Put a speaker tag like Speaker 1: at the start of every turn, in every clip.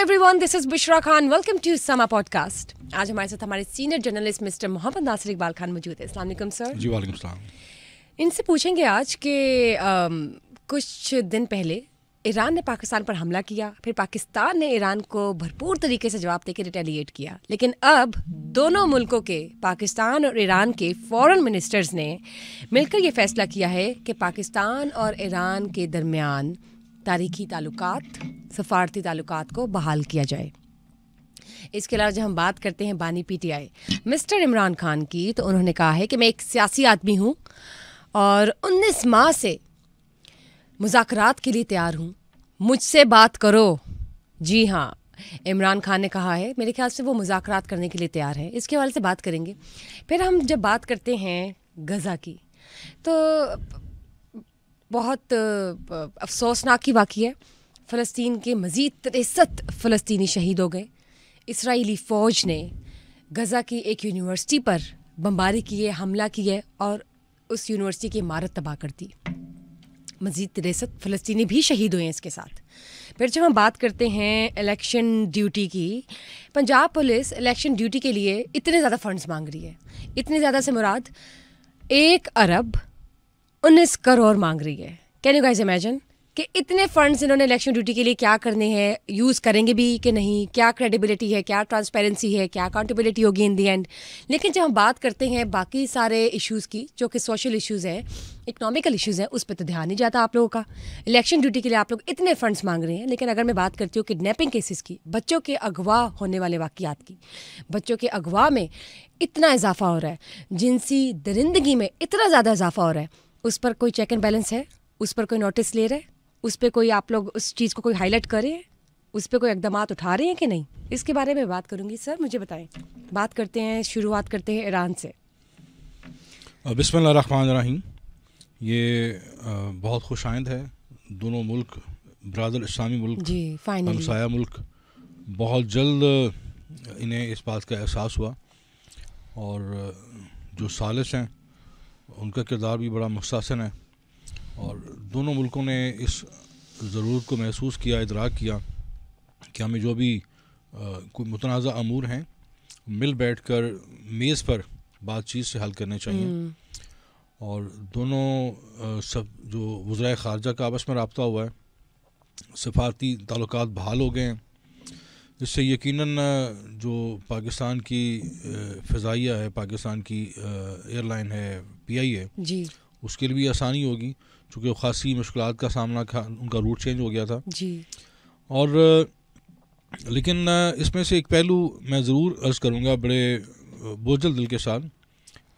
Speaker 1: Everyone this is Bishra Khan welcome to Samaa podcast आज हमारे साथ हमारे senior journalist mister Mohammad Nasir Iqbal Khan मौजूद है अस्सलाम वालेकुम सर जी वालेकुम
Speaker 2: सलाम
Speaker 1: इनसे पूछेंगे आज के आम, कुछ दिन पहले ईरान ने पाकिस्तान पर हमला किया फिर पाकिस्तान ने ईरान को भरपूर तरीके से जवाब देकर रिटेलिएट किया लेकिन अब दोनों मुल्कों के पाकिस्तान और ईरान के फॉरेन मिनिस्टर्स ने मिलकर ये फैसला किया है कि पाकिस्तान और ईरान के दरमियान तारीखी ताल्लुकात सफ़ारती ताल्लुकात को बहाल किया जाए इसके अलावा जब हम बात करते हैं बानी पीटीआई मिस्टर इमरान खान की तो उन्होंने कहा है कि मैं एक सियासी आदमी हूँ और 19 माह से मुजाकरात के लिए तैयार हूँ मुझसे बात करो जी हाँ इमरान खान ने कहा है मेरे ख्याल से वो मुजाकरात करने के लिए तैयार है इसके हवाले से बात करेंगे फिर हम जब बात करते हैं गज़ा की तो बहुत अफसोसनाक ही वाक़ है फ़लस्तीन के मज़ीद तिरसठ फ़लस्तनी शहीद हो गए इसराइली फ़ौज ने गज़ा की एक यूनिवर्सिटी पर बमबारी की है हमला किए और उस यूनिवर्सिटी की इमारत तबाह कर दी मज़ीद तिरसठ फ़लस्तीनी भी शहीद हुए हैं इसके साथ फिर जब हम बात करते हैं इलेक्शन ड्यूटी की पंजाब पुलिस इलेक्शन ड्यूटी के लिए इतने ज़्यादा फंड्स मांग रही है इतने ज़्यादा से मुराद एक अरब उन्नीस करोड़ मांग रही है कैन यू गाइज इमेजिन कि इतने फंड्स इन्होंने इलेक्शन ड्यूटी के लिए क्या करने हैं यूज़ करेंगे भी कि नहीं क्या क्रेडिबिलिटी है क्या ट्रांसपेरेंसी है क्या अकाउंटेबिलिटी होगी इन दी एंड लेकिन जब हम बात करते हैं बाकी सारे इश्यूज़ की जो कि सोशल इश्यूज़ हैं इकोनॉमिकल इश्यूज़ हैं उस पर तो ध्यान नहीं जाता आप लोगों का इलेक्शन ड्यूटी के लिए आप लोग इतने फंड्स मांग रहे हैं लेकिन अगर मैं बात करती हूँ किडनेपिंग केसेस की बच्चों के अगवा होने वाले वाकियात की बच्चों के अगवा में इतना इजाफा हो रहा है जिनसी दरिंदगी में इतना ज़्यादा इजाफा हो रहा है उस पर कोई चेक एंड बैलेंस है उस पर कोई नोटिस ले रहे हैं उस पर कोई आप लोग उस चीज़ को कोई हाईलाइट हैं उस पर कोई इकदाम उठा रहे हैं कि नहीं इसके बारे में बात करूँगी सर मुझे बताएं बात करते हैं शुरुआत करते हैं ईरान से
Speaker 2: रही ये बहुत खुश आयद है दोनों मुल्क ब्रादर इस्लामी मुल्क जी हमसाया मुल्क बहुत जल्द इन्हें इस बात का एहसास हुआ और जो सालस हैं उनका किरदार भी बड़ा मुस्तासन है और दोनों मुल्कों ने इस ज़रूरत को महसूस किया इदराक किया कि हमें जो भी कोई मुतनाज़ अमूर हैं मिल बैठ कर मेज़ पर बातचीत से हल करने चाहिए हम्म। और दोनों आ, सब जो वज़रा ख़ारजा का आपस में रबता हुआ है सफारती ताल्लुक बहाल हो गए हैं इससे यकीनन जो पाकिस्तान की फ़जाइया है पाकिस्तान की एयरलाइन है पी आई है जी उसके लिए भी आसानी होगी चूँकि खासी मुश्किल का सामना उनका रूट चेंज हो गया था जी और लेकिन इसमें से एक पहलू मैं ज़रूर अर्ज़ करूँगा बड़े बोझल दिल के साथ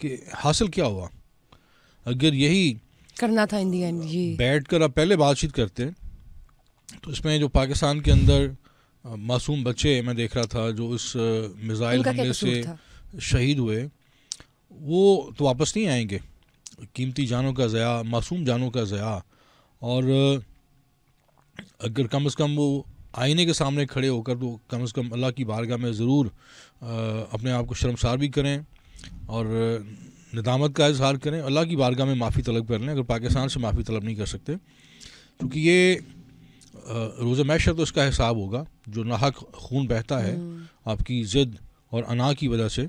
Speaker 2: कि हासिल क्या हुआ अगर यही
Speaker 1: करना था इंडिया
Speaker 2: बैठ कर आप पहले बातचीत करते तो इसमें जो पाकिस्तान के अंदर मासूम बच्चे मैं देख रहा था जो इस मिज़ाइल हमले से शहीद हुए वो तो वापस नहीं आएंगे कीमती जानों का ज़या मासूम जानों का ज़या और अगर कम से कम वो आईने के सामने खड़े होकर तो कम से कम अल्लाह की बारगाह में ज़रूर अपने आप को शर्मसार भी करें और निदामत का इजहार करें अल्लाह की बारगाह में माफ़ी तलब कर लें अगर पाकिस्तान से माफ़ी तलब नहीं कर सकते क्योंकि ये रोज़ मैशर तो इसका हिसाब होगा जो नाहक खून बहता है हम्म। आपकी ज़िद और अना की वजह से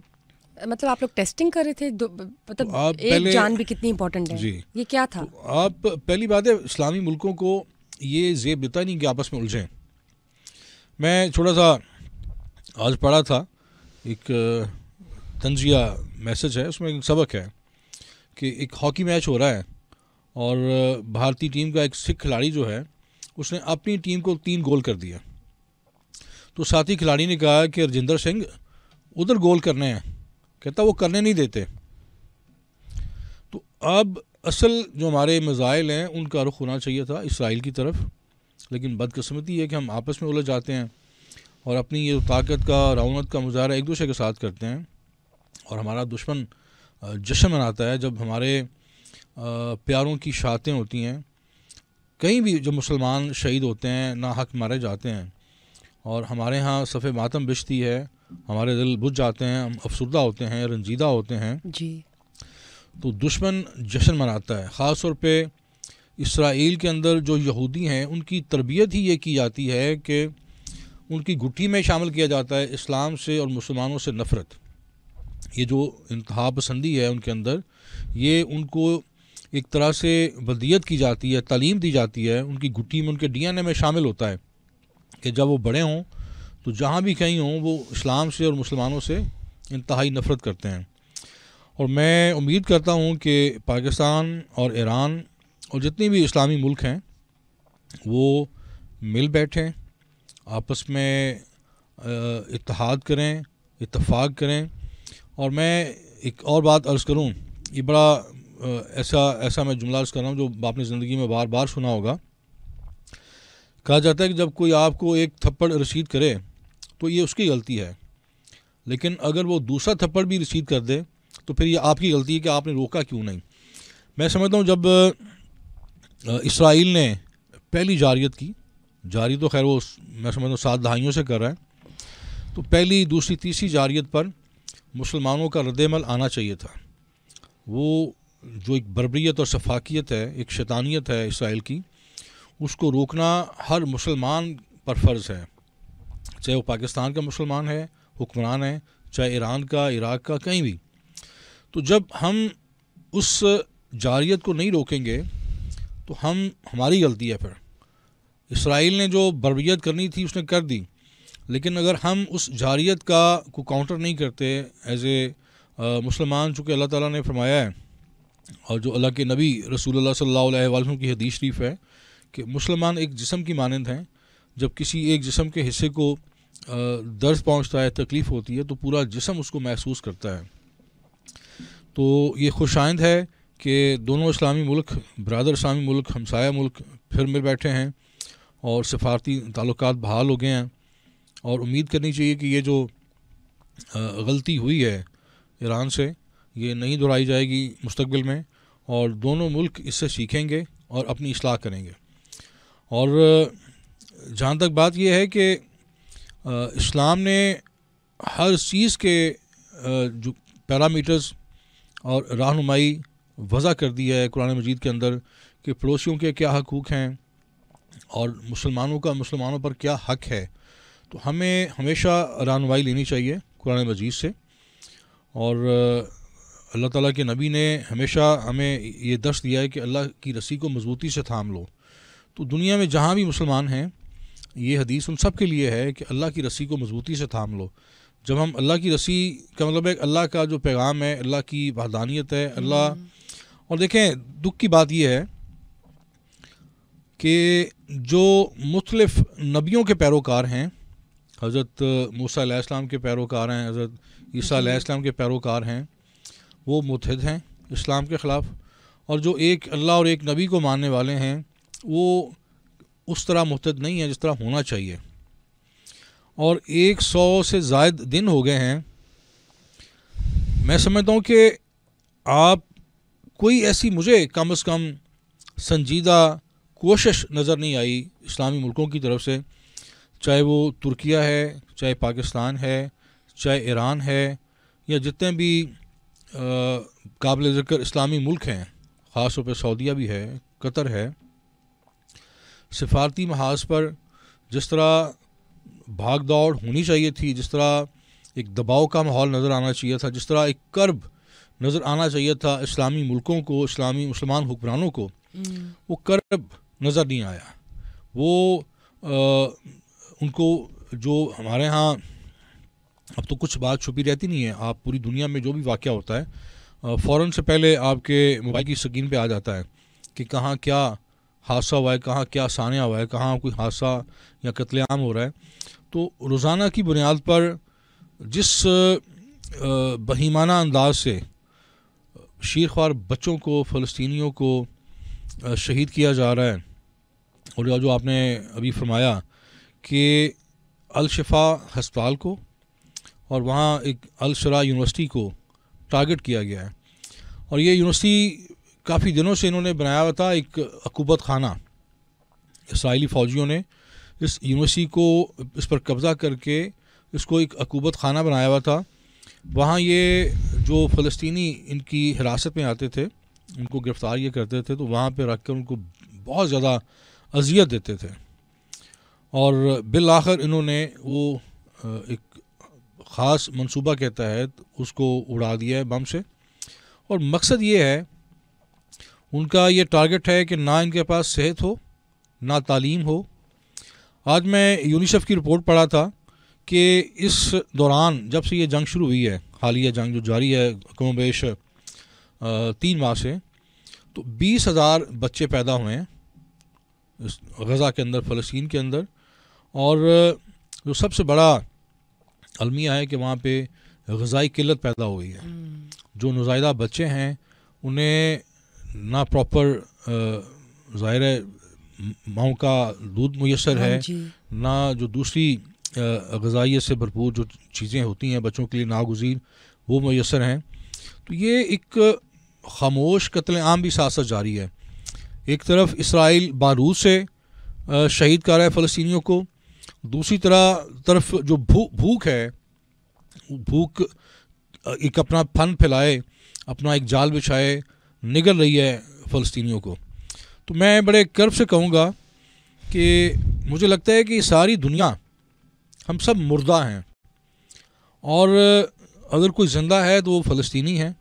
Speaker 1: मतलब आप लोग टेस्टिंग कर रहे थे मतलब तो आप एक पहले, जान भी कितनी इम्पोर्टेंट है जी ये क्या था तो
Speaker 2: आप पहली बात है इस्लामी मुल्कों को ये जेब देता नहीं कि आपस में उलझें मैं थोड़ा सा आज पढ़ा था एक तंजिया मैसेज है उसमें एक सबक है कि एक हॉकी मैच हो रहा है और भारतीय टीम का एक सिख खिलाड़ी जो है उसने अपनी टीम को तीन गोल कर दिया तो साथी खिलाड़ी ने कहा कि रजिंदर सिंह उधर गोल करने हैं कहता वो करने नहीं देते तो अब असल जो हमारे मिज़ाइल हैं उनका रुख होना चाहिए था इसराइल की तरफ लेकिन बदकस्मती है कि हम आपस में उलझ जाते हैं और अपनी ये ताकत का राउनत का मुजाहरा एक दूसरे के साथ करते हैं और हमारा दुश्मन जश्न मनाता है जब हमारे प्यारों की शातें होती हैं कहीं भी जो मुसलमान शहीद होते हैं ना हक मारे जाते हैं और हमारे यहाँ सफ़े मातम बिजती है हमारे दिल बुझ जाते हैं हम अफसरदा होते हैं रंजीदा होते हैं जी तो दुश्मन जश्न मनाता है ख़ास तौर पर इसराइल के अंदर जो यहूदी हैं उनकी तरबियत ही ये की जाती है कि उनकी गुटी में शामिल किया जाता है इस्लाम से और मुसलमानों से नफ़रत ये जो इंतहा पसंदी है उनके अंदर ये उनको एक तरह से बदियत की जाती है तलीम दी जाती है उनकी गुटी में उनके ए में शामिल होता है कि जब वो बड़े हों तो जहाँ भी कहीं हों वो इस्लाम से और मुसलमानों से इंतहाई नफ़रत करते हैं और मैं उम्मीद करता हूँ कि पाकिस्तान और ईरान और जितने भी इस्लामी मुल्क हैं वो मिल बैठें आपस में इतहाद करें इतफ़ाक़ करें और मैं एक और बात अर्ज़ करूँ ये बड़ा ऐसा ऐसा मैं जुमला कर रहा हूँ जो आपने ज़िंदगी में बार बार सुना होगा कहा जाता है कि जब कोई आपको एक थप्पड़ रसीद करे तो ये उसकी गलती है लेकिन अगर वो दूसरा थप्पड़ भी रसीद कर दे तो फिर ये आपकी गलती है कि आपने रोका क्यों नहीं मैं समझता हूँ जब इसराइल ने पहली जारियत की जारी तो खैर वो मैं समझता हूँ सात दहाइयों से कर रहा है तो पहली दूसरी तीसरी जारियत पर मुसलमानों का रद्दमल आना चाहिए था वो जो एक बरबरीत और शफाकियत है एक शैतानियत है इसराइल की उसको रोकना हर मुसलमान पर फ़र्ज़ है चाहे वो पाकिस्तान का मुसलमान है हुक्मरान है चाहे ईरान का इराक़ का कहीं भी तो जब हम उस जारियत को नहीं रोकेंगे तो हम हमारी गलती है फिर इसराइल ने जो बरबरीत करनी थी उसने कर दी लेकिन अगर हम उस जारियत का को काउंटर नहीं करते एज ए मुसलमान चूँकि अल्लाह ताला ने फरमाया है और जो अल्लाह के नबी रसूल सल्ला वसम की हदीस शरीफ है कि मुसलमान एक जिसम की मानंद हैं जब किसी एक जिसम के हिस्से को दर्द पहुंचता है तकलीफ़ होती है तो पूरा जिसम उसको महसूस करता है तो ये खुशाइंद है कि दोनों इस्लामी मुल्क बरदर इस्लामी मुल्क हमसाया मुल्क फिर मिल बैठे हैं और सफारती ताल्लुक बहाल हो गए हैं और उम्मीद करनी चाहिए कि ये जो गलती हुई है ईरान से ये नहीं दोहराई जाएगी मुस्तबिल में और दोनों मुल्क इससे सीखेंगे और अपनी असलाह करेंगे और जहाँ तक बात यह है कि इस्लाम ने हर चीज़ के जो पैरामीटर्स और रहनुमाई वज़ा कर दी है कुरान मजीद के अंदर कि पड़ोसियों के क्या हकूक़ हैं और मुसलमानों का मुसलमानों पर क्या हक है तो हमें हमेशा रहनुमाई लेनी चाहिए कुरान मजीद से और अल्लाह ताला के नबी ने हमेशा हमें ये दर्श दिया है कि अल्लाह की रस्सी को मजबूती से थाम लो तो दुनिया में जहाँ भी मुसलमान हैं ये हदीस उन सब के लिए है कि अल्लाह की रस्सी को मजबूती से थाम लो जब हम अल्लाह की रस्सी का मतलब है अल्लाह का जो पैगाम है अल्लाह की वहदानियत है अल्लाह हम्म। और देखें दुख की बात यह है कि जो मुख्तलफ़ नबियों के पैरोकार हैं हज़रत मूसा के पैरोकार हैं हज़रत ईसा के पैरोकार हैं वो मुतहद हैं इस्लाम के ख़िलाफ़ और जो एक अल्लाह और एक नबी को मानने वाले हैं वो उस तरह मुतहद नहीं है जिस तरह होना चाहिए और एक सौ से जायद दिन हो गए हैं मैं समझता हूँ कि आप कोई ऐसी मुझे कम अज़ कम संजीदा कोशिश नज़र नहीं आई इस्लामी मुल्कों की तरफ से चाहे वो तुर्किया है चाहे पाकिस्तान है चाहे ईरान है या जितने भी काबिल ज़िक्र इस्लामी मुल्क हैं ख़ास तौर पर सऊदिया भी है कतर है सिफारती महाज पर जिस तरह भाग दौड़ होनी चाहिए थी जिस तरह एक दबाव का माहौल नज़र आना चाहिए था जिस तरह एक कर्ब नज़र आना चाहिए था इस्लामी मुल्कों को इस्लामी मुसलमान हुक्मरानों को हम्म। वो कर्ब नज़र नहीं आया वो आ, उनको जो हमारे यहाँ अब तो कुछ बात छुपी रहती नहीं है आप पूरी दुनिया में जो भी वाक़ होता है फ़ौर से पहले आपके मोबाइल की स्क्रीन पर आ जाता है कि कहाँ क्या हादसा हुआ है कहाँ क्या सानिया हुआ है कहाँ कोई हादसा या कत्लेआम हो रहा है तो रोज़ाना की बुनियाद पर जिस बहीमाना अंदाज से शीर बच्चों को फ़लस्तनी को शहीद किया जा रहा है और जो आपने अभी फरमाया कि अलशफा हस्पताल को और वहाँ एक अलशरा यूनिवर्सिटी को टारगेट किया गया है और ये यूनिवर्सिटी काफ़ी दिनों से इन्होंने बनाया हुआ था एक अकूबत खाना इसराइली फ़ौजियों ने इस यूनिवर्सिटी को इस पर कब्ज़ा करके इसको एक अकूबत खाना बनाया हुआ था वहाँ ये जो फ़लस्तनी इनकी हिरासत में आते थे उनको गिरफ़्तार ये करते थे तो वहाँ पर रख कर उनको बहुत ज़्यादा अजियत देते थे और बिल आखिर इन्होंने वो एक ख़ास मंसूबा के तहत उसको उड़ा दिया है बम से और मकसद ये है उनका ये टारगेट है कि ना इनके पास सेहत हो ना तालीम हो आज मैं यूनिसेफ की रिपोर्ट पढ़ा था कि इस दौरान जब से ये जंग शुरू हुई है हालिया जंग जो जारी है कमोबेश तीन माह से तो बीस हज़ार बच्चे पैदा हुए हैं गज़ा के अंदर फ़लस्तीन के अंदर और जो सबसे बड़ा अलमिया है कि वहाँ पे गज़ाई किल्लत पैदा हो गई है हम्म। जो नुजायदा बच्चे हैं उन्हें ना प्रॉपर ज़ाहिर माओ का दूध मैसर हाँ है ना जो दूसरी गजाइय से भरपूर जो चीज़ें होती हैं बच्चों के लिए नागजीर वो मैसर हैं तो ये एक खामोश कत्ल आम भी साथ जारी है एक तरफ इसराइल बारूद से शहीद कर रहा है फ़लस्तियों को दूसरी तरह तरफ जो भू भूख है भूख एक अपना फन फैलाए अपना एक जाल बिछाए निगल रही है फ़लस्तनीों को तो मैं बड़े गर्व से कहूँगा कि मुझे लगता है कि सारी दुनिया हम सब मुर्दा हैं और अगर कोई ज़िंदा है तो वो फ़लस्तीनी है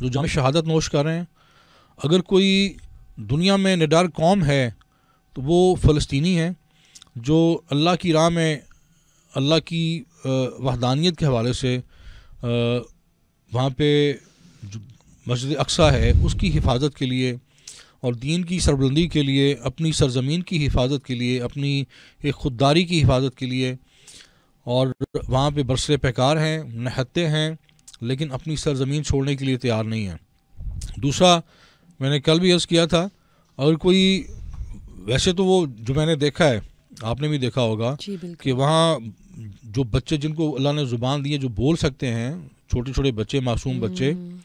Speaker 2: जो जाम शहादत नोश कर रहे हैं अगर कोई दुनिया में निडार कौम है तो वो फ़लस्तीनी है जो अल्लाह की राह में अल्लाह की वहदानियत के हवाले से वहाँ पे मस्जिद अक्सा है उसकी हिफाजत के लिए और दीन की सरबलंदी के लिए अपनी सरजमीन की हिफाजत के लिए अपनी एक खुददारी की हिफाजत के लिए और वहाँ पे बरसरे पैकार हैं नहते हैं लेकिन अपनी सरजमीन छोड़ने के लिए तैयार नहीं हैं दूसरा मैंने कल भी अर्ज़ किया था अगर कोई वैसे तो वो जो मैंने देखा है आपने भी देखा होगा कि वहाँ जो बच्चे जिनको अल्लाह ने ज़ुबान दी है जो बोल सकते हैं छोटे छोटे बच्चे मासूम बच्चे हम्म।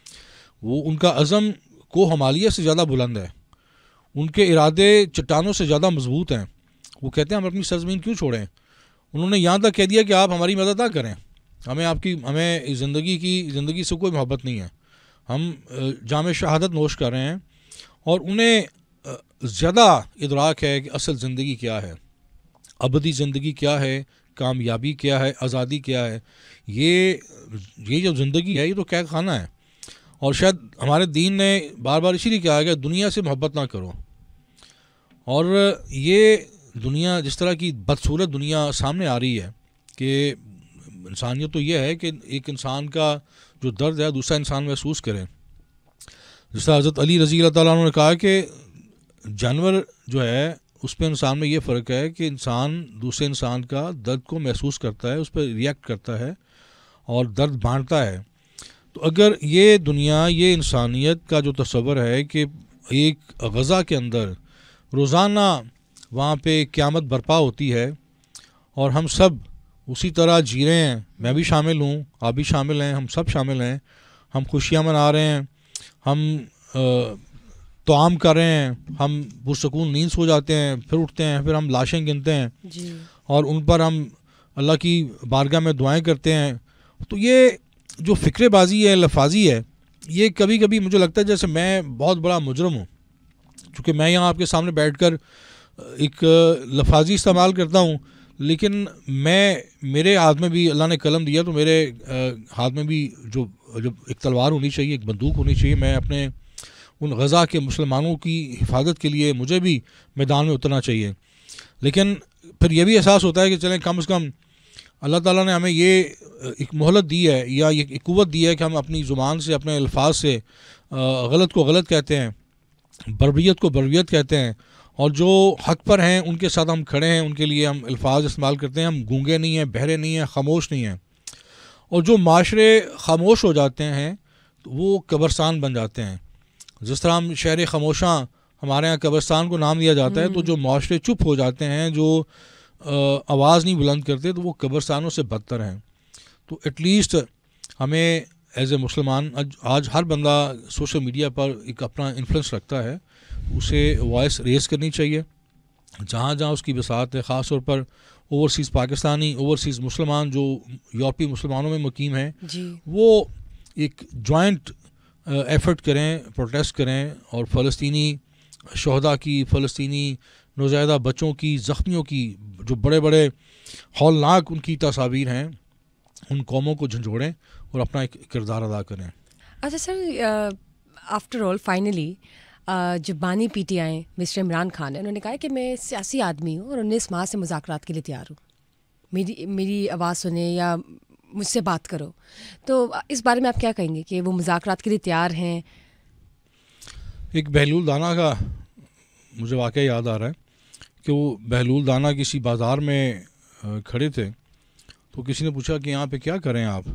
Speaker 2: वो उनका अज़म को हमालिया से ज़्यादा बुलंद है उनके इरादे चट्टानों से ज़्यादा मजबूत हैं वो कहते हैं हम अपनी सरजमीन क्यों छोड़ें उन्होंने यहाँ तक कह दिया कि आप हमारी मदद ना करें हमें आपकी हमें ज़िंदगी की ज़िंदगी से कोई मोहब्बत नहीं है हम जाम शहादत नोश कर रहे हैं और उन्हें ज़्यादा इदराक है कि असल ज़िंदगी क्या है अबदी ज़िंदगी क्या है कामयाबी क्या है आज़ादी क्या है ये ये जो ज़िंदगी है ये तो क्या खाना है और शायद हमारे दीन ने बार बार इसीलिए कहा गया दुनिया से मोहब्बत ना करो और ये दुनिया जिस तरह की बदसूरत दुनिया सामने आ रही है कि इंसानियत तो यह है कि एक इंसान का जो दर्द है दूसरा इंसान महसूस करें जिस तरह हज़रत अली रज़ी ने कहा कि जानवर जो है उस पर इंसान में ये फ़र्क है कि इंसान दूसरे इंसान का दर्द को महसूस करता है उस पर रिएक्ट करता है और दर्द बांटता है तो अगर ये दुनिया ये इंसानियत का जो तस्वर है कि एक गज़ा के अंदर रोज़ाना वहाँ पे क़्यामत बर्पा होती है और हम सब उसी तरह जी रहे हैं मैं भी शामिल हूँ आप भी शामिल हैं हम सब शामिल हैं हम खुशियाँ मना रहे हैं हम आ, तो आम कर रहे हैं हम पुरसकून नींद सो जाते हैं फिर उठते हैं फिर हम लाशें गिनते हैं जी। और उन पर हम अल्लाह की बारगाह में दुआएं करते हैं तो ये जो फ़िक्रबाजी है लफाजी है ये कभी कभी मुझे लगता है जैसे मैं बहुत बड़ा मुजरम हूँ चूँकि मैं यहाँ आपके सामने बैठ कर एक लफाजी इस्तेमाल करता हूँ लेकिन मैं मेरे हाथ में भी अल्लाह ने कलम दिया तो मेरे हाथ में भी जो जो एक तलवार होनी चाहिए एक बंदूक होनी चाहिए मैं अपने उन गज़ा के मुसलमानों की हिफाजत के लिए मुझे भी मैदान में उतरना चाहिए लेकिन फिर यह भी एहसास होता है कि चलें कम अज़ कम अल्लाह ताला ने हमें ये एक मोहलत दी है या ये एक क़वत दी है कि हम अपनी ज़ुबान से अपने अल्फाज से गलत को गलत कहते हैं बरबियत को बरबियत कहते हैं और जो हक पर हैं उनके साथ हम खड़े हैं उनके लिए हम अल्फाज इस्तेमाल करते हैं हम गूंगे नहीं हैं बहरे नहीं हैं खामोश नहीं हैं और जो माशरे खामोश हो जाते हैं तो वो कब्रस्तान बन जाते हैं जिस तरह हम शहर खामोशा हमारे यहाँ कब्रस्तान को नाम दिया जाता है तो हम्म। जो माशरे चुप हो जाते हैं जो आवाज़ नहीं बुलंद करते तो वो कब्रस्तानों से बदतर हैं तो एटलीस्ट हमें एज ए मुसलमान आज, आज हर बंदा सोशल मीडिया पर एक अपना इन्फ्लुंस रखता है उसे वॉइस रेस करनी चाहिए जहाँ जहाँ उसकी बसात है ख़ास तौर पर ओवरसीज़ पाकिस्तानी ओवरसीज़ मुसलमान जो यूरोपी मुसलमानों में मुकीम हैं वो एक जॉइंट एफ़र्ट करें प्रोटेस्ट करें और फ़लस्तनी शहदा की फ़लस्तनी नौजायदा बच्चों की ज़ख्मियों की जो बड़े बड़े हौलनाक उनकी तस्वीर हैं उन कौमों को झंझोड़ें और अपना एक किरदार अदा करें
Speaker 1: अच्छा सर आफ्टर ऑल फाइनली जो बानी P T I mister Imran Khan है उन्होंने कहा कि मैं सियासी आदमी हूँ और उन्नीस माह से मुजाकर के लिए तैयार हूँ मेरी मेरी आवाज़ सुने या मुझसे बात करो तो इस बारे में आप क्या कहेंगे कि वो मुजाकरात के लिए तैयार हैं
Speaker 2: एक बहलूल दाना का मुझे वाक़ याद आ रहा है कि वो बहलूल दाना किसी बाज़ार में खड़े थे तो किसी ने पूछा कि यहाँ पे क्या करें आप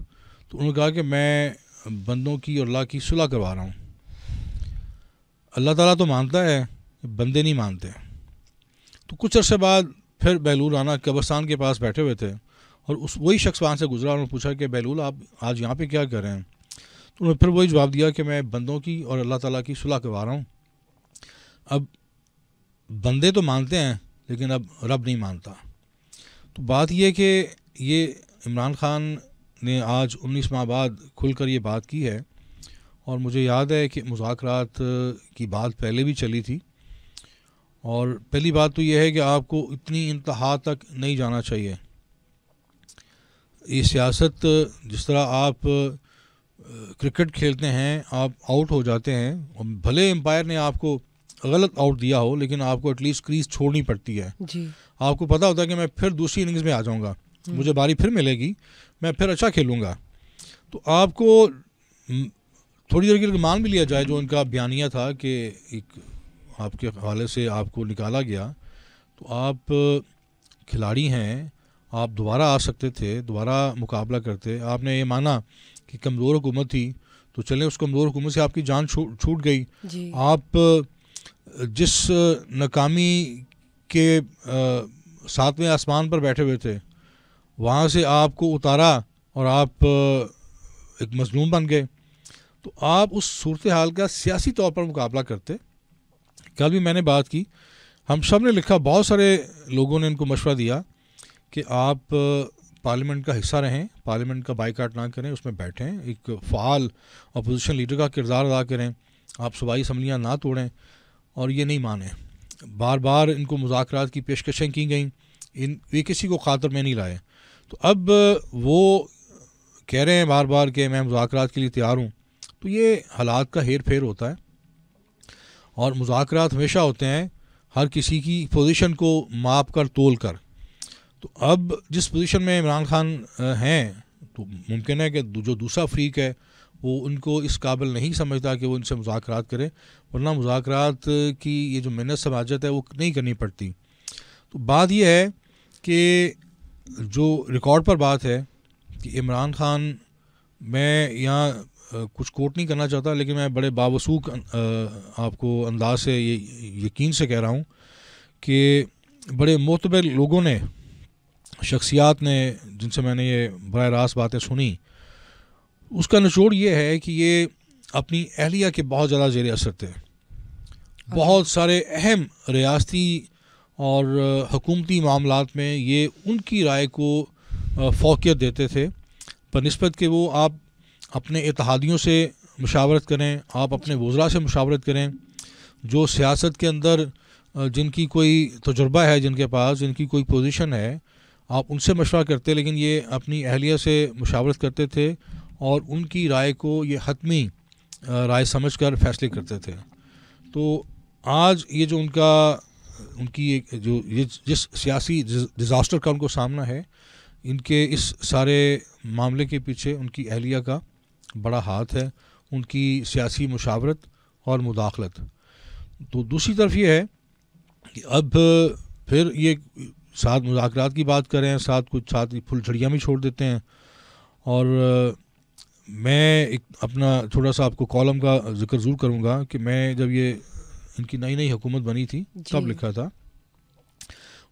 Speaker 2: तो उन्होंने कहा कि मैं बंदों की और अल्लाह की सुलह करवा रहा हूँ अल्लाह ताला तो मानता है बंदे नहीं मानते तो कुछ अरसे बाद फिर बहलूल राना कब्रस्तान के पास बैठे हुए थे और उस वही शख्स वहाँ से गुजरा उन्होंने पूछा कि बैलूल आप आज यहाँ पे क्या कर रहे हैं तो उन्होंने फिर वही जवाब दिया कि मैं बंदों की और अल्लाह ताला की सुलह करवा रहा हूँ अब बंदे तो मानते हैं लेकिन अब रब नहीं मानता तो बात यह कि ये इमरान खान ने आज उन्नीस माह बाद खुल कर ये बात की है और मुझे याद है कि मुजाकर की बात पहले भी चली थी और पहली बात तो यह है कि आपको इतनी इंतहा तक नहीं जाना चाहिए ये सियासत जिस तरह आप क्रिकेट खेलते हैं आप आउट हो जाते हैं भले एम्पायर ने आपको गलत आउट दिया हो लेकिन आपको एटलीस्ट क्रीज छोड़नी पड़ती है जी आपको पता होता है कि मैं फिर दूसरी इनिंग्स में आ जाऊंगा हम्म। मुझे बारी फिर मिलेगी मैं फिर अच्छा खेलूंगा तो आपको थोड़ी देर के लिए मान भी लिया जाए जो उनका बयानिया था कि एक आपके हवाले से आपको निकाला गया तो आप खिलाड़ी हैं आप दोबारा आ सकते थे दोबारा मुकाबला करते आपने ये माना कि कमज़ोर हुकूमत थी तो चलें उस कमज़ोर हुकूमत से आपकी जान छूट छूट गई आप जिस नाकामी के सातवें आसमान पर बैठे हुए थे वहाँ से आपको उतारा और आप एक मजलूम बन गए तो आप उस सूरत हाल का सियासी तौर पर मुकाबला करते कल भी मैंने बात की हम सब ने लिखा बहुत सारे लोगों ने इनको मशवरा दिया कि आप पार्लियामेंट का हिस्सा रहें पार्लियामेंट का बाईकाट ना करें उसमें बैठें एक फ़ाल अपोजिशन लीडर का किरदार अदा करें आप सूबाई असम्बलियाँ ना तोड़ें और ये नहीं माने बार बार इनको मुजाकर की पेशकशें की गई इन ये किसी को खातर में नहीं लाए तो अब वो कह रहे हैं बार बार कि मैं मुजाकर के लिए तैयार हूँ तो ये हालात का हेर फेर होता है और मुजाकर हमेशा होते हैं हर किसी की पोजिशन को माप कर तोल कर तो अब जिस पोजीशन में इमरान खान हैं तो मुमकिन है कि जो दूसरा फ्रीक है वो उनको इस काबिल नहीं समझता कि वो इनसे मुजाकर करें वरना मुजाकर की ये जो मेहनत समाजत है वो नहीं करनी पड़ती तो बात यह है कि जो रिकॉर्ड पर बात है कि इमरान खान मैं यहाँ कुछ कोट नहीं करना चाहता लेकिन मैं बड़े बावसूक आपको अंदाज से ये यकीन से कह रहा हूँ कि बड़े मोतबर लोगों ने शख्सियात ने जिनसे मैंने ये बर रास्त बातें सुनी उसका निचोड़ ये है कि ये अपनी अहलिया के बहुत ज़्यादा जेर असर थे बहुत सारे अहम रियासती और हकूमती मामलों में ये उनकी राय को फोकियत देते थे बनस्बत के वो आप अपने इतिहादियों से मशावरत करें आप अपने वज्रा से मशावरत करें जो सियासत के अंदर जिनकी कोई तजुर्बा है जिनके पास जिनकी कोई पोजिशन है आप उनसे मशवरा करते लेकिन ये अपनी अहलिया से मुशावरत करते थे और उनकी राय को ये हतमी राय समझ कर फैसले करते थे तो आज ये जो उनका उनकी एक जो ये जिस सियासी डिज़ास्टर का उनको सामना है इनके इस सारे मामले के पीछे उनकी अहलिया का बड़ा हाथ है उनकी सियासी मुशावरत और मुदाखलत तो दूसरी तरफ ये है कि अब फिर ये साथ मुजाकर की बात करें साथ कुछ साथ फुल फुलझड़ियाँ भी छोड़ देते हैं और मैं एक अपना थोड़ा सा आपको कॉलम का जिक्र ज़रूर करूँगा कि मैं जब ये इनकी नई नई हुकूमत बनी थी तब लिखा था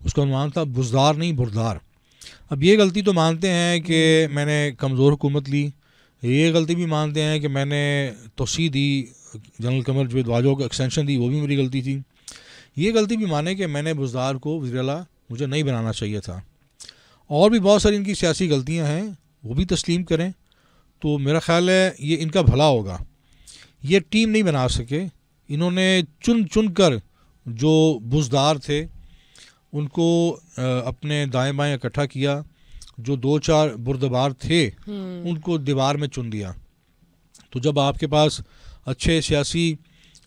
Speaker 2: उसका अनुमान था बुजदार नहीं बुरदार अब ये गलती तो मानते हैं कि हम्म। मैंने कमज़ोर हुकूमत ली ये गलती भी मानते हैं कि मैंने तोसी दी जनरल कमर जो दवाजों को एक्सटेंशन दी वो भी मेरी गलती थी ये गलती भी माने कि मैंने बुजदार को वजरला मुझे नहीं बनाना चाहिए था और भी बहुत सारी इनकी सियासी गलतियां हैं वो भी तस्लीम करें तो मेरा ख्याल है ये इनका भला होगा ये टीम नहीं बना सके इन्होंने चुन चुन कर जो बुजदार थे उनको अपने दाएं बाएं इकट्ठा किया जो दो चार बुरदबार थे हम्म। उनको दीवार में चुन दिया तो जब आपके पास अच्छे सियासी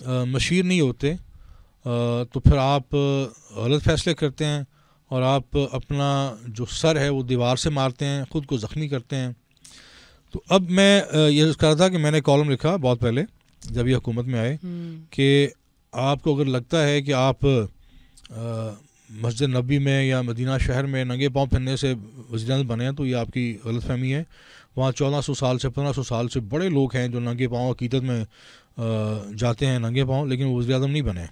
Speaker 2: मशीर नहीं होते तो फिर आप गलत फैसले करते हैं और आप अपना जो सर है वो दीवार से मारते हैं ख़ुद को ज़ख्मी करते हैं तो अब मैं ये कह रहा था कि मैंने कॉलम लिखा बहुत पहले जब ये हुकूमत में आए हम्म। कि आपको अगर लगता है कि आप मस्जिद नबी में या मदीना शहर में नंगे पाँव फिरने से वजी बने हैं तो ये आपकी गलत फहमी है वहाँ चौदह सौ साल से पंद्रह सौ साल से बड़े लोग हैं जो नंगे पाँव अकीदत में जाते हैं नंगे पाँव लेकिन वो वजी नहीं बने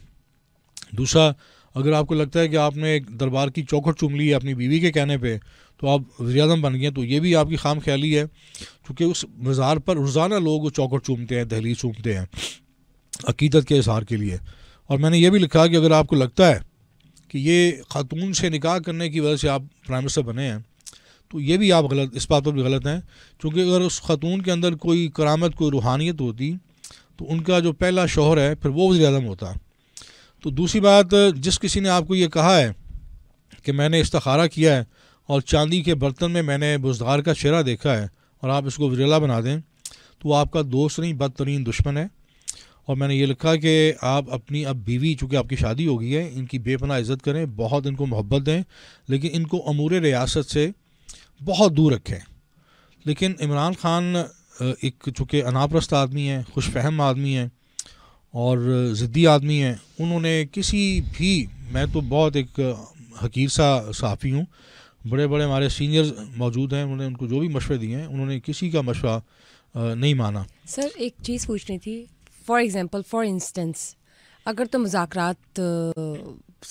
Speaker 2: दूसरा अगर आपको लगता है कि आपने एक दरबार की चौखट चुम ली है अपनी बीवी के कहने पे तो आप वजी बन गए तो ये भी आपकी खाम ख्याली है क्योंकि उस मज़ार पर रोज़ाना लोग चौखट चूमते हैं दहली चूमते हैं अकीदत के इजहार के लिए और मैंने ये भी लिखा कि अगर आपको लगता है कि ये खातून से निकाह करने की वजह से आप प्राइम मिनिस्टर बने हैं तो ये भी आप गलत इस बात पर भी गलत हैं क्योंकि अगर उस खातून के अंदर कोई करामत कोई रूहानियत होती तो उनका जो पहला शोहर है फिर वो वजी अजम होता तो दूसरी बात जिस किसी ने आपको ये कहा है कि मैंने इस्तारा किया है और चांदी के बर्तन में मैंने बुजदार का चेहरा देखा है और आप इसको वरेला बना दें तो आपका दोस्त नहीं बदतरीन दुश्मन है और मैंने ये लिखा कि आप अपनी अब बीवी चूँकि आपकी शादी हो गई है इनकी बेपना इज़्ज़त करें बहुत इनको मोहब्बत दें लेकिन इनको अमूर रियासत से बहुत दूर रखें लेकिन इमरान खान एक चूँकि अनाप्रस्त आदमी है खुश फहम आदमी है और ज़िद्दी आदमी हैं उन्होंने किसी भी मैं तो बहुत एक हकीर सा साफ़ी हूँ बड़े बड़े हमारे सीनियर मौजूद हैं उन्होंने उनको जो भी मशवरे दिए हैं उन्होंने किसी का मशवरा नहीं माना
Speaker 1: सर एक चीज़ पूछनी थी फॉर एग्ज़ाम्पल फॉर इंस्टेंस अगर तो मुजात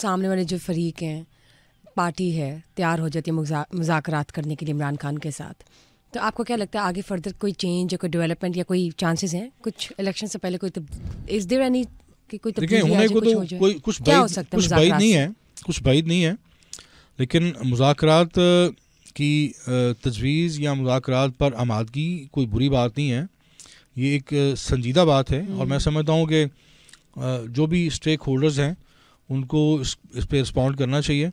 Speaker 1: सामने वाले जो फरीक हैं पार्टी है तैयार हो जाती है मुजात करने के लिए इमरान खान के साथ तो आपको क्या लगता है आगे फर्दर कोई चेंज या कोई डेवलपमेंट या कोई चांसेस हैं कुछ इलेक्शन से पहले कोई इज देयर एनी कि कोई होने को तो हो कोई कुछ क्या हो सकता कुछ बाइड नहीं है
Speaker 2: कुछ बाइड नहीं है लेकिन मुजाकरात की तजवीज़ या मुजाकरात पर आमादगी कोई बुरी बात नहीं है ये एक संजीदा बात है और मैं हम्म। समझता हूँ कि जो भी स्टेक होल्डर्स हैं उनको इस, पर रिस्पॉन्ड करना चाहिए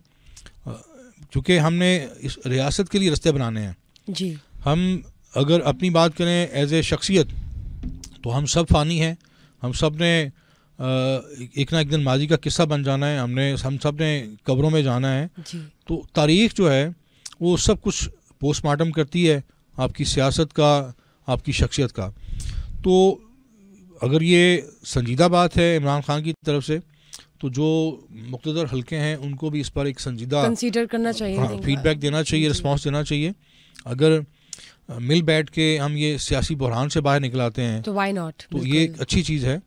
Speaker 2: क्योंकि हमने इस रियासत के लिए रस्ते बनाने हैं जी हम अगर अपनी बात करें एज ए शख्सियत तो हम सब फ़ानी हैं हम सब ने एक ना एक दिन माजी का किस्सा बन जाना है हमने हम सब ने कब्रों में जाना है तो तारीख जो है वो सब कुछ पोस्टमार्टम करती है आपकी सियासत का आपकी शख्सियत का तो अगर ये संजीदा बात है इमरान खान की तरफ से तो जो मुख्तर हल्के हैं उनको भी इस पर एक संजीदा कंसीडर करना चाहिए हाँ, फीडबैक देना चाहिए रिस्पांस देना चाहिए अगर मिल बैठ के हम ये सियासी बहरान से बाहर निकल आते हैं तो
Speaker 1: वाई नॉट तो ये एक
Speaker 2: अच्छी चीज़ है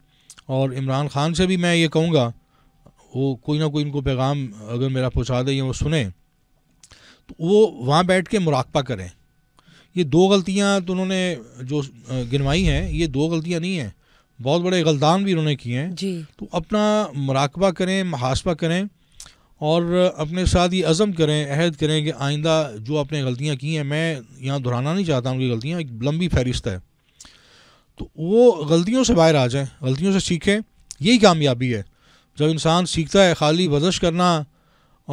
Speaker 2: और इमरान खान से भी मैं ये कहूँगा वो कोई ना कोई इनको पैगाम अगर मेरा पहुँचा दे या वो सुने तो वो वहाँ बैठ के मुराकबा करें ये दो गलतियाँ तो उन्होंने जो गिनवाई हैं ये दो गलतियाँ नहीं हैं बहुत बड़े गलदान भी उन्होंने किए हैं जी तो अपना मुराकबा करें मुहासबा करें और अपने साथ ये अज़म करें अहद करें कि आइंदा जो आपने गलतियाँ की हैं मैं यहाँ दोहराना नहीं चाहता उनकी गलतियाँ एक लंबी फहरिस्त है तो वो गलतियों से बाहर आ जाएँ गलतियों से सीखें यही कामयाबी है जब इंसान सीखता है खाली वजश करना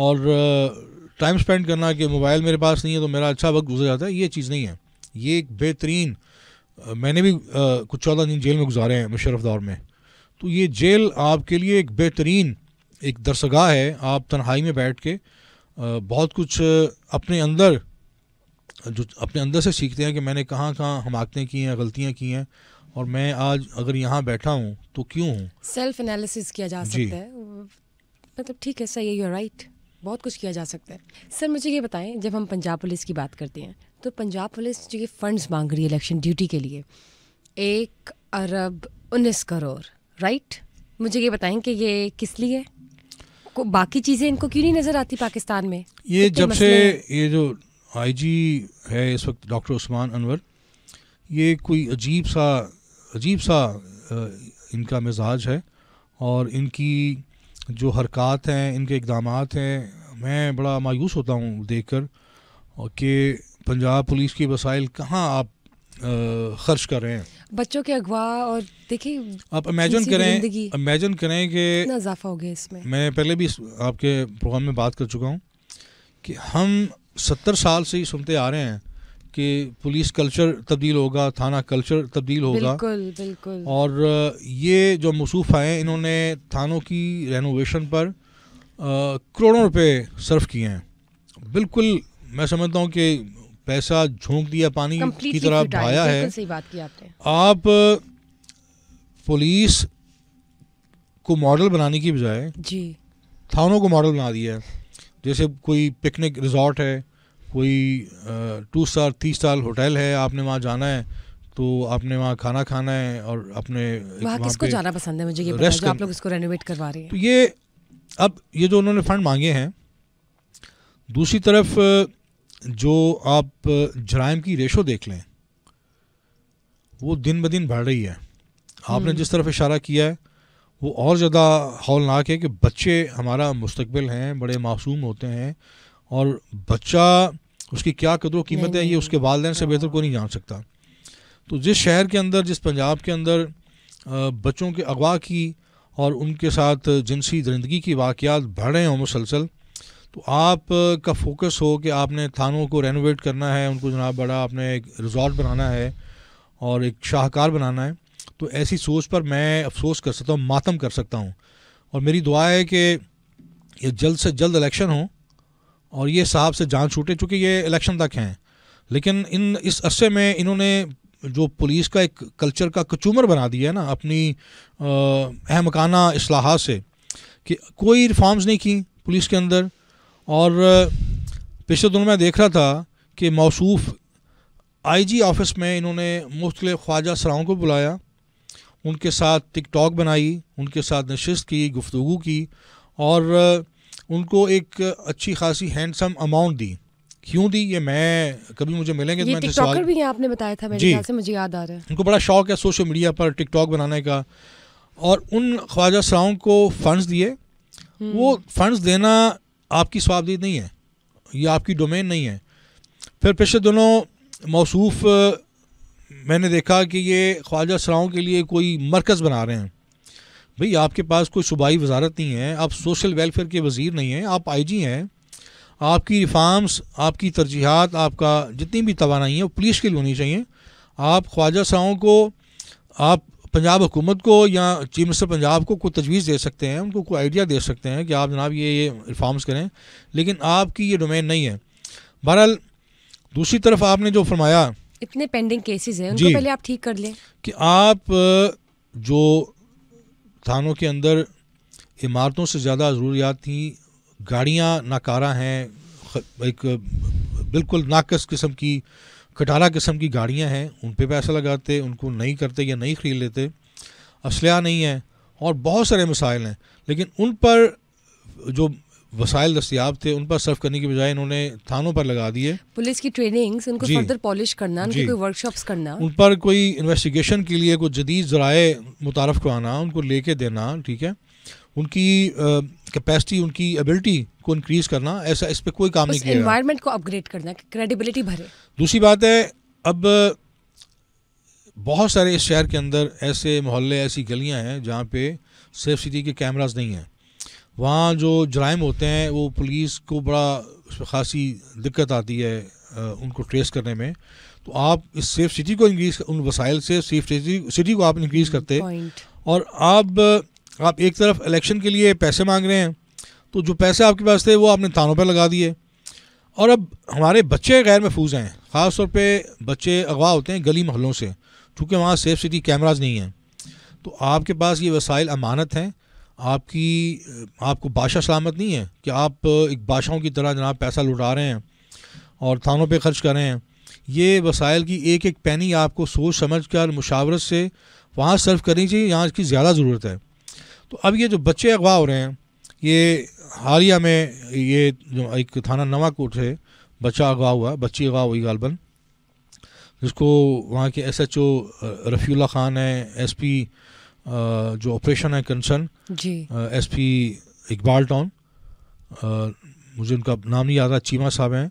Speaker 2: और टाइम स्पेंड करना कि मोबाइल मेरे पास नहीं है तो मेरा अच्छा वक्त गुजर जाता है ये चीज़ नहीं है ये एक बेहतरीन मैंने भी आ, कुछ चौदह दिन जेल में गुजारे हैं मुशरफ दौर में तो ये जेल आपके लिए एक बेहतरीन एक दरसगाह है आप तन्हाई में बैठ के बहुत कुछ अपने अंदर जो अपने अंदर से सीखते हैं कि मैंने कहाँ कहाँ हमाकतें की हैं गलतियाँ की हैं और मैं आज अगर यहाँ बैठा हूँ तो क्यों हूँ
Speaker 1: सेल्फ एनालिसिस किया जा सकता है मतलब ठीक है सही है राइट बहुत कुछ किया जा सकता है सर मुझे ये बताएं जब हम पंजाब पुलिस की बात करते हैं तो पंजाब पुलिस जो ये फंड्स मांग रही है इलेक्शन ड्यूटी के लिए एक अरब उन्नीस करोड़ राइट मुझे ये बताएं कि ये किस लिए है आपको बाकी चीज़ें इनको क्यों नहीं नज़र आती पाकिस्तान में ये जब से
Speaker 2: ये जो आईजी है इस वक्त डॉक्टर उस्मान अनवर ये कोई अजीब सा अजीब सा इनका मिजाज है और इनकी जो हरकत हैं इनके इकदाम हैं मैं बड़ा मायूस होता हूँ देख कर कि पंजाब पुलिस के वसाइल कहाँ आप खर्च कर रहे हैं
Speaker 1: बच्चों के अगवा और देखिए आप इमेजिन करें
Speaker 2: इमेजिन करें कि इजाफा हो गया इसमें मैं पहले भी आपके प्रोग्राम में बात कर चुका हूँ कि हम सत्तर साल से ही सुनते आ रहे हैं कि पुलिस कल्चर तब्दील होगा थाना कल्चर तब्दील होगा बिल्कुल बिल्कुल और ये जो मसूफ आए इन्होंने थानों की रेनोवेशन पर करोड़ों रुपए सर्व किए हैं बिल्कुल मैं समझता हूँ कि पैसा झोंक दिया पानी की तरह भाया है आप पुलिस को मॉडल बनाने की बजाय थानों को मॉडल बना दिया है जैसे कोई पिकनिक रिजॉर्ट है कोई two star three star hotel है आपने वहाँ जाना है तो आपने वहाँ खाना खाना है और अपने वहाँ किसको जाना पसंद है मुझे ये बताओ आप लोग
Speaker 1: इसको रेनोवेट करवा रहे हैं
Speaker 2: तो ये अब ये जो उन्होंने फंड मांगे हैं दूसरी तरफ जो आप जराइम की रेशो देख लें वो दिन ब दिन बढ़ रही है आपने हम्म। जिस तरफ इशारा किया है वो और ज़्यादा हौलनाक है कि बच्चे हमारा मुस्तबिल हैं बड़े मासूम होते हैं और बच्चा उसकी क्या कदर कीमत है ये उसके वालदेन से बेहतर हाँ। को नहीं जान सकता तो जिस शहर के अंदर जिस पंजाब के अंदर बच्चों के अगवा की और उनके साथ जिनसी जिंदगी की वाक़ बढ़ रहे हों मुसलसल आप का फोकस हो कि आपने थानों को रेनोवेट करना है उनको जनाब बड़ा आपने एक रिजॉर्ट बनाना है और एक शाहकार बनाना है तो ऐसी सोच पर मैं अफसोस कर सकता हूँ मातम कर सकता हूँ और मेरी दुआ है कि ये जल्द से जल्द इलेक्शन हो और ये साहब से जान छूटे चूँकि ये इलेक्शन तक हैं लेकिन इन इस अरसे में इन्होंने जो पुलिस का एक कल्चर का कचूमर बना दिया है ना अपनी अहमकाना असलाहत से कि कोई रिफॉर्म्स नहीं की पुलिस के अंदर और पिछले दिनों में देख रहा था कि मौसूफ आईजी ऑफिस में इन्होंने मुख्तल ख्वाजा सराओं को बुलाया उनके साथ टिकटॉक बनाई उनके साथ नशस्त की गुफ्तु की और उनको एक अच्छी खासी हैंडसम अमाउंट दी क्यों दी ये मैं कभी मुझे मिलेंगे तो मैं
Speaker 1: भी आपने बताया था मेरे से मुझे याद आ रहा है
Speaker 2: उनको बड़ा शौक है सोशल मीडिया पर टिकटॉक बनाने का और उन ख्वाजा सराओं को फंड्स दिए
Speaker 1: हम्म। वो
Speaker 2: फंड्स देना आपकी स्वाबदीद नहीं है ये आपकी डोमेन नहीं है फिर पिछले दोनों मौसूफ मैंने देखा कि ये ख्वाजा सराओं के लिए कोई मरकज़ बना रहे हैं भाई आपके पास कोई सूबाई वजारत नहीं है आप सोशल वेलफेयर के वज़ीर नहीं हैं आप आई जी हैं आपकी रिफार्मस आपकी तरजीहत आपका जितनी भी तोानाई है वो पुलिस के लिए होनी चाहिए आप ख्वाजा सराओं को आप पंजाब हुकूमत को या चीफ मिनिस्टर पंजाब को कोई तजवीज़ दे सकते हैं उनको कोई आइडिया दे सकते हैं कि आप जनाब ये ये रिफॉर्म्स करें लेकिन आपकी ये डोमेन नहीं है बहरहाल दूसरी तरफ आपने जो फरमाया
Speaker 1: इतने पेंडिंग केसेस हैं उनको पहले आप ठीक कर लें
Speaker 2: कि आप जो थानों के अंदर इमारतों से ज़्यादा ज़रूरियात थी गाड़ियाँ नाकारा हैं एक बिल्कुल नाकस किस्म की कटारा किस्म की गाड़ियाँ हैं उन पर पैसा लगाते उनको नहीं करते या नहीं ख़रीद लेते असलहा नहीं है और बहुत सारे मसाइल हैं लेकिन उन पर जो वसाइल दस्तियाब थे उन पर सर्व करने की बजाय इन्होंने थानों पर लगा दिए
Speaker 1: पुलिस की ट्रेनिंग उनको फर्दर पॉलिश करना उनको कोई वर्कशॉप्स करना उन
Speaker 2: पर कोई इन्वेस्टिगेशन के लिए कोई जदीद जराए मुतारफ़ करवाना उनको लेके देना ठीक है उनकी कैपेसिटी उनकी एबिलिटी को इंक्रीज करना ऐसा इस पर कोई काम नहीं किया
Speaker 1: इन्वायरमेंट को अपग्रेड करना क्रेडिबिलिटी भरे
Speaker 2: दूसरी बात है अब बहुत सारे इस शहर के अंदर ऐसे मोहल्ले ऐसी गलियां हैं जहाँ पे सेफ सिटी के कैमराज नहीं हैं वहाँ जो जराइम होते हैं वो पुलिस को बड़ा खासी दिक्कत आती है उनको ट्रेस करने में तो आप इस सेफ सिटी को इंक्रीज उन वसाइल से सेफ सिटी को आप इंक्रीज hmm, करते और आप आप एक तरफ इलेक्शन के लिए पैसे मांग रहे हैं तो जो पैसे आपके पास थे वो आपने थानों पर लगा दिए और अब हमारे बच्चे गैर महफूज हैं ख़ास तौर पर बच्चे अगवा होते हैं गली महलों से चूँकि वहाँ सेफ सिटी कैमराज नहीं हैं तो आपके पास ये वसाइल अमानत हैं आपकी आपको बादशाह सलामत नहीं है कि आप एक बादशाहों की तरह जनाब पैसा लुटा रहे हैं और थानों पे खर्च कर रहे हैं ये वसाइल की एक एक पैनी आपको सोच समझ कर मुशावरत से वहाँ सर्व करनी चाहिए यहाँ इसकी ज़्यादा ज़रूरत है तो अब ये जो बच्चे अगवा हो रहे हैं ये हालिया में ये जो एक थाना नवाकोट है बच्चा अगवा हुआ बच्ची अगवा हुई गालबन जिसको वहाँ के एस एच ओ ख़ान है एस पी जो ऑपरेशन है concern S P Iqbal Town मुझे उनका नाम नहीं याद रहा चीमा साहब हैं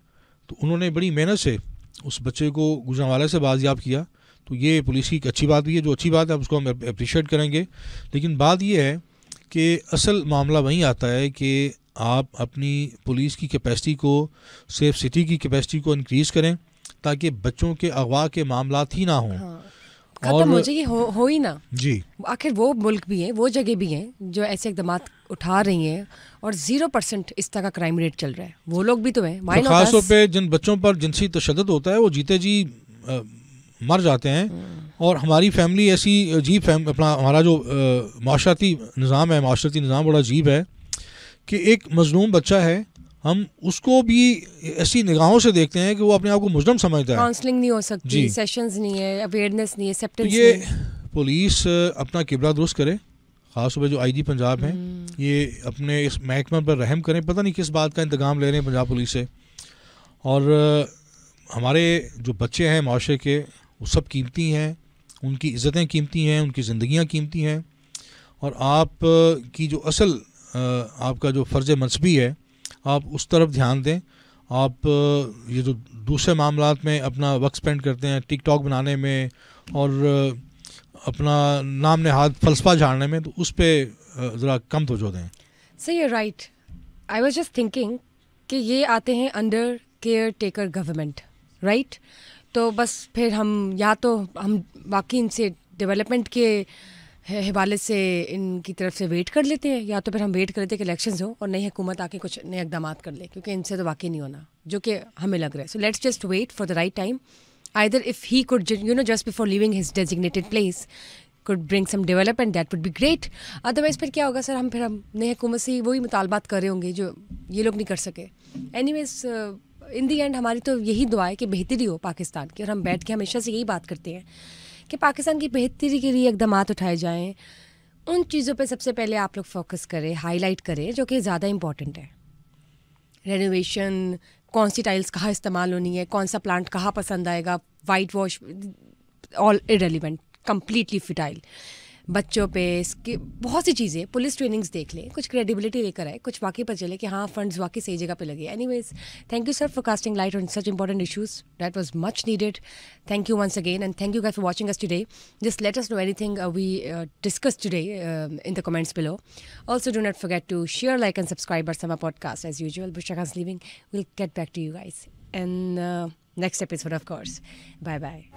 Speaker 2: तो उन्होंने बड़ी मेहनत से उस बच्चे को गुजरावाले से बाजियाब किया तो ये पुलिस की एक अच्छी बात भी है जो अच्छी बात है उसको हम अप्रिशिएट करेंगे लेकिन बात ये है कि असल मामला वहीं आता है कि आप अपनी पुलिस की कैपेसिटी को सेफ सिटी की कैपेसिटी को इंक्रीज़ करें ताकि बच्चों के अगवा के मामला ही ना हों हाँ। और मुझे ये
Speaker 1: हो, हो ही ना जी आखिर वो मुल्क भी हैं वो जगह भी हैं जो ऐसे इकदाम उठा रही हैं और जीरो परसेंट इस तरह का क्राइम रेट चल रहा है वो लोग भी तो हैं खासतौर
Speaker 2: पर जिन बच्चों पर जिनसी तशद होता है वो जीते जी आ, मर जाते हैं और हमारी फैमिली ऐसी अजीब फैम अपना हमारा जो माशरती निज़ाम है माशरती निज़ाम बड़ा अजीब है कि एक मजलूम बच्चा है हम उसको भी ऐसी निगाहों से देखते हैं कि वो अपने आप को मुजरम समझता है
Speaker 1: काउंसलिंग नहीं हो सकती जी सेशंस नहीं है अवेयरनेस नहीं है तो ये
Speaker 2: पुलिस अपना किबरा दुरुस्त करे ख़ास तौर जो आईजी पंजाब हैं हम्म। ये अपने इस महकमे पर रहम करें पता नहीं किस बात का इंतजाम ले रहे हैं पंजाब पुलिस से और हमारे जो बच्चे हैं माशरे के वो सब कीमती हैं उनकी इज़्ज़तें कीमती हैं उनकी ज़िंदियाँ कीमती हैं और आप की जो असल आपका जो फ़र्ज़ मनसबी है आप उस तरफ ध्यान दें आप ये जो दूसरे मामला में अपना वक्त स्पेंड करते हैं टिक टॉक बनाने में और अपना नाम नहाद फलसफा झाड़ने में तो उस पर ज़रा कम तोजो दें
Speaker 1: sir you right I was just thinking कि ये आते हैं under care taker government right तो बस फिर हम या तो हम वाकई इनसे डेवलपमेंट के हवाले से इनकी तरफ से वेट कर लेते हैं या तो फिर हम वेट कर लेते हैं कि इलेक्शन हो और नई हुकूमत आके कुछ नए इकदाम कर ले क्योंकि इनसे तो वाकई नहीं होना जो कि हमें लग रहा है so let's just wait for the right time either if he could you know just before leaving his designated place could bring some development that would be great otherwise फिर क्या होगा सर हम फिर हम नए हुकूमत से वही मुतालबात कर रहे होंगे जो ये लोग नहीं कर सके anyways uh, in the end हमारी तो यही दुआ है कि बेहतरी हो पाकिस्तान की और हम बैठ के हमेशा से यही बात करते हैं कि पाकिस्तान की बेहतरी के लिए इकदाम उठाए जाएँ उन चीज़ों पर सबसे पहले आप लोग फोकस करें हाईलाइट करें जो कि ज़्यादा इम्पॉर्टेंट है रेनोवेशन कौन सी टाइल्स कहाँ इस्तेमाल होनी है कौन सा प्लांट कहाँ पसंद आएगा white wash all irrelevant completely futile बच्चों पे इसके बहुत सी चीज़ें पुलिस ट्रेनिंग्स देख लें कुछ क्रेडिबिलिटी लेकर आए कुछ वाकई पर चले कि हाँ फंड्स वाकई सही जगह पे लगे any ways thank you sir for casting light on such important issues that was much needed thank you once again and thank you guys for watching us today just let us know anything we discuss today in the comments below also do not forget to share like and subscribe our समा podcast as usual बुशा living will get back to you guys and next episode of course bye bye